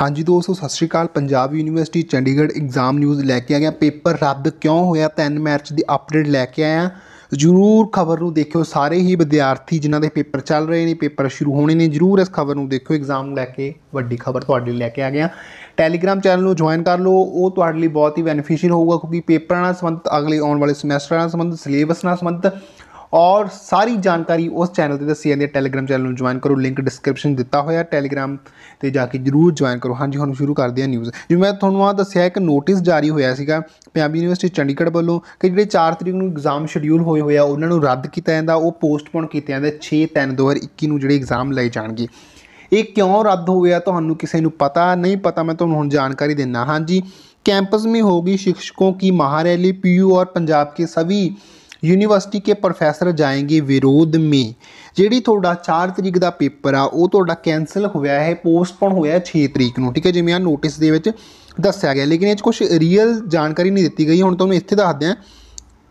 ਹਾਂਜੀ ਦੋਸਤੋ ਸਤਿ ਸ਼੍ਰੀ ਅਕਾਲ Punjab university Chandigarh exam news ਲੈ ਕੇ ਗਿਆ ਪੇਪਰ ਰੱਦ ਕਿਉਂ ਹੋਇਆ 3 ਮਾਰਚ ਦੀ ਅਪਡੇਟ ਲੈ ਕੇ ਆਇਆ ਜ਼ਰੂਰ ਖਬਰ ਨੂੰ ਦੇਖਿਓ ਸਾਰੇ ਹੀ ਵਿਦਿਆਰਥੀ ਜਿਨ੍ਹਾਂ ਦੇ ਪੇਪਰ ਚੱਲ ਰਹੇ ਨੇ ਪੇਪਰ ਸ਼ੁਰੂ ਹੋਣੇ ਨੇ ਜ਼ਰੂਰ ਇਸ ਖਬਰ ਨੂੰ ਦੇਖਿਓ ਐਗਜ਼ਾਮ ਨੂੰ ਲੈ ਕੇ ਵੱਡੀ ਖਬਰ ਤੁਹਾਡੇ ਲਈ ਲੈ ਕੇ ਆ ਗਿਆ ਟੈਲੀਗ੍ਰam ਚੈਨਲ ਨੂੰ ਜੁਆਇਨ ਕਰ ਲਓ ਉਹ ਤੁਹਾਡੇ ਲਈ ਬਹੁਤ ਹੀ ਬੈਨੀਫੀਸ਼ੀਅਲ ਹੋਊਗਾ ਕਿਉਂਕਿ ਪੇਪਰਾਂ ਨਾਲ ਸੰਬੰਧਿਤ ਅਗਲੇ ਆਉਣ ਵਾਲੇ ਸਮੈਸਟਰ ਨਾਲ ਸੰਬੰਧਿਤ ਸਿਲੇਬਸ ਨਾਲ ਸੰਬੰਧਿਤ ਔਰ ਸਾਰੀ ਜਾਣਕਾਰੀ ਉਸ ਚੈਨਲ ਤੇ ਦੱਸੀ ਜਾਂਦੀ ਹੈ ਟੈਲੀਗ੍ਰam ਚੈਨਲ ਨੂੰ ਜੁਆਇਨ ਕਰੋ ਲਿੰਕ ਡਿਸਕ੍ਰਿਪਸ਼ਨ ਦਿੱਤਾ ਹੋਇਆ ਟੈਲੀਗ੍ਰam ਤੇ ਜਾ ਕੇ ਜਰੂਰ ਜੁਆਇਨ ਕਰੋ ਹਾਂਜੀ ਹੁਣ ਸ਼ੁਰੂ ਕਰਦੇ ਹਾਂ ਨਿਊਜ਼ ਜਿਵੇਂ ਮੈਂ ਤੁਹਾਨੂੰ ਆ ਦੱਸਿਆ ਇੱਕ ਨੋਟਿਸ ਜਾਰੀ ਹੋਇਆ ਸੀਗਾ ਪੰਜਾਬੀ ਯੂਨੀਵਰਸਿਟੀ ਚੰਡੀਗੜ੍ਹ ਵੱਲੋਂ ਕਿ ਜਿਹੜੇ 4 ਤਰੀਕ ਨੂੰ ਐਗਜ਼ਾਮ ਸ਼ਡਿਊਲ ਹੋਏ ਹੋਏ ਆ ਉਹਨਾਂ ਨੂੰ ਰੱਦ ਕੀਤਾ ਜਾਂਦਾ ਉਹ ਪੋਸਟਪੋਨ ਕੀਤੇ ਜਾਂਦੇ 6 3 2021 ਨੂੰ ਜਿਹੜੇ ਐਗਜ਼ਾਮ ਲਏ ਜਾਣਗੇ ਇਹ ਕਿਉਂ ਰੱਦ ਹੋ ਗਿਆ ਤੁਹਾਨੂੰ ਕਿਸੇ ਨੂੰ ਪਤਾ ਨਹੀਂ ਪਤਾ ਮੈਂ ਤੁਹਾਨੂੰ ਹੁਣ ਜਾਣਕਾਰੀ ਦਿੰਨਾ ਹਾਂਜੀ ਕੈਂਪਸ ਮੇ ਹੋਗੀ शिक्षकों ਕੀ ਮਹਾਰੈਲੀ ਪੀਯੂ ਔਰ ਪੰਜਾਬ ਕੇ ਸਭੀ ਯੂਨੀਵਰਸਿਟੀ ਕੇ ਪ੍ਰੋਫੈਸਰ ਜਾਏਗੇ ਵਿਰੋਧ ਮੇ ਜਿਹੜੀ ਤੁਹਾਡਾ 4 ਤਰੀਕ ਦਾ ਪੇਪਰ ਆ ਉਹ ਤੁਹਾਡਾ ਕੈਨਸਲ ਹੋਇਆ ਹੈ ਪੋਸਟਪੋਨ ਹੋਇਆ 6 ਤਰੀਕ ਨੂੰ ਠੀਕ ਹੈ ਜਿਵੇਂ ਆ ਨੋਟਿਸ ਦੇ ਵਿੱਚ ਦੱਸਿਆ ਗਿਆ ਲੇਕਿਨ ਇਹ 'ਚ ਕੁਝ ਰੀਅਲ ਜਾਣਕਾਰੀ ਨਹੀਂ ਦਿੱਤੀ ਗਈ ਹੁਣ ਤੁਹਾਨੂੰ ਇੱਥੇ ਦੱਸਦੇ ਆ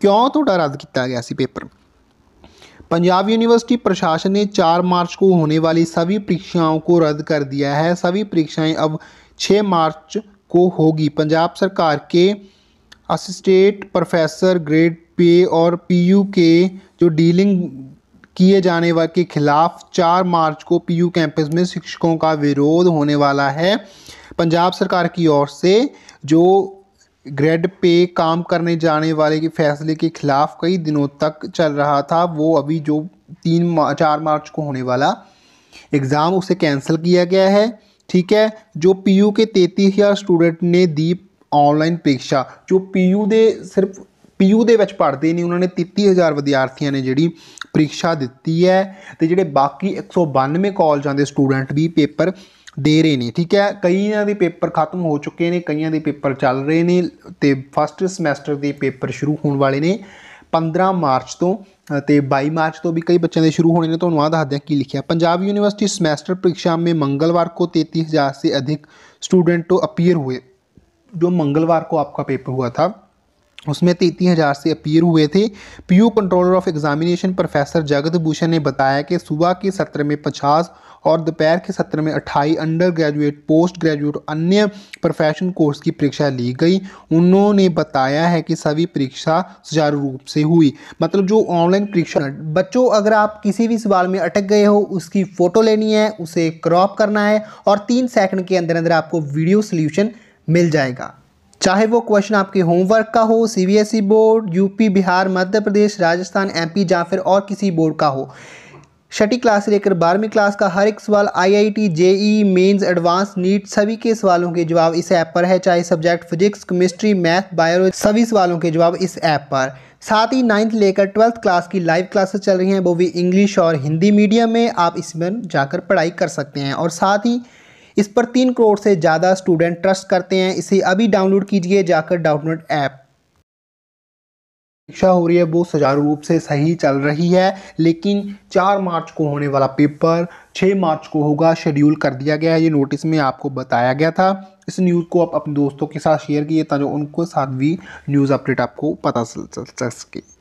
ਕਿਉਂ ਤੁਹਾਡਾ ਰੱਦ ਕੀਤਾ ਗਿਆ ਸੀ ਪੇਪਰ ਪੰਜਾਬ ਯੂਨੀਵਰਸਿਟੀ ਪ੍ਰਸ਼ਾਸਨ ਨੇ 4 ਮਾਰਚ ਨੂੰ ਹੋਣ ਵਾਲੀ ਸਭੀ ਪ੍ਰੀਖਿਆਵਾਂ ਨੂੰ ਰੱਦ ਕਰ ਦਿਆ ਹੈ ਸਭੀ ਪ੍ਰੀਖਿਆਵਾਂ ਅਬ 6 ਮਾਰਚ ਕੋ ਹੋਗੀ ਪੰਜਾਬ ਸਰਕਾਰ ਕੇ ਅਸਿਸਟੈਂਟ ਪ੍ਰੋਫੈਸਰ ਗ੍ਰੇਡ पे और पीयू के जो डीलिंग किए जाने वाले के खिलाफ चार मार्च को पीयू कैंपस में शिक्षकों का विरोध होने वाला है पंजाब सरकार की ओर से जो ग्रेड पे काम करने जाने वाले के फैसले के खिलाफ कई दिनों तक चल रहा था वो अभी जो तीन मा, चार मार्च को होने वाला एग्ज़ाम उसे कैंसिल किया गया है ठीक है जो पीयू के तैतीस हज़ार स्टूडेंट ने दी ऑनलाइन परीक्षा जो पीयू दे सिर्फ ਪੀਯੂ ਦੇ ਵਿੱਚ ਪੜ੍ਹਦੇ ਨੇ ਉਹਨਾਂ ਨੇ 33000 ਵਿਦਿਆਰਥੀਆਂ ਨੇ ਜਿਹੜੀ ਪ੍ਰੀਖਿਆ ਦਿੱਤੀ ਹੈ ਤੇ ਜਿਹੜੇ ਬਾਕੀ 192 ਕਾਲਜਾਂ ਦੇ ਸਟੂਡੈਂਟ ਵੀ ਪੇਪਰ ਦੇ ਰਹੇ ਨੇ ਠੀਕ ਹੈ ਕਈਆਂ ਦੇ ਪੇਪਰ ਖਤਮ ਹੋ ਚੁੱਕੇ ਨੇ ਕਈਆਂ ਦੇ ਪੇਪਰ ਚੱਲ ਰਹੇ ਨੇ ਤੇ ਫਸਟ ਸਮੈਸਟਰ ਦੇ ਪੇਪਰ ਸ਼ੁਰੂ ਹੋਣ ਵਾਲੇ ਨੇ 15 ਮਾਰਚ ਤੋਂ ਤੇ 22 ਮਾਰਚ ਤੋਂ ਵੀ ਕਈ ਬੱਚਿਆਂ ਦੇ ਸ਼ੁਰੂ ਹੋਣੇ ਨੇ ਤੁਹਾਨੂੰ ਆ ਦੱਸ ਦਿਆਂ ਕੀ ਲਿਖਿਆ ਪੰਜਾਬ ਯੂਨੀਵਰਸਿਟੀ ਸਮੈਸਟਰ ਪ੍ਰੀਖਿਆ ਮੇ ਮੰਗਲਵਾਰ ਕੋ 33000 ਸੇ ਅਧਿਕ ਸਟੂਡੈਂਟ ਅਪੀਅਰ ਹੋਏ ਜੋ ਮੰਗਲਵਾਰ ਕੋ ਆਪਕਾ ਪੇਪਰ ਹੋਇਆ ਥਾ उसमें तैतीस हज़ार से अपीयर हुए थे PU controller of examination professor Jagat Bhushan ने बताया कि सुबह के सत्र में पचास और दोपहर के सत्र में अट्ठाई अंडर ग्रेजुएट पोस्ट ग्रेजुएट अन्य प्रोफेशन कोर्स की परीक्षा ली गई उन्होंने बताया है कि सभी परीक्षा सुचारू रूप से हुई मतलब जो ऑनलाइन परीक्षा बच्चों अगर आप किसी भी सवाल में अटक गए हो उसकी फ़ोटो लेनी है उसे क्रॉप करना है और तीन सेकंड के अंदर अंदर आपको वीडियो सोल्यूशन मिल जाएगा चाहे वो क्वेश्चन आपके होमवर्क का हो CBSE board UP Bihar Madhya Pradesh Rajasthan MP या फिर और किसी बोर्ड का हो छठी क्लास से लेकर बारहवीं क्लास का हर एक सवाल IIT JEE mains advance NEET सभी के सवालों के जवाब इस ऐप पर है चाहे subject physics chemistry math biology सभी सवालों के जवाब इस ऐप पर साथ ही नाइन्थ लेकर ट्वेल्थ क्लास की लाइव क्लासेस चल रही हैं वो भी इंग्लिश और हिंदी मीडियम में आप इसमें जाकर पढ़ाई कर सकते हैं और साथ ही इस पर तीन करोड़ से ज़्यादा स्टूडेंट ट्रस्ट करते हैं इसे अभी डाउनलोड कीजिए जाकर डाउनलोड ऐप परीक्षा हो रही है वो सुचारू रूप से सही चल रही है लेकिन चार मार्च को होने वाला पेपर छः मार्च को होगा शेड्यूल कर दिया गया है ये नोटिस में आपको बताया गया था इस न्यूज़ को आप अपने दोस्तों के साथ शेयर किए ताकि उनको साथ भी न्यूज़ अपडेट आपको पता चल सके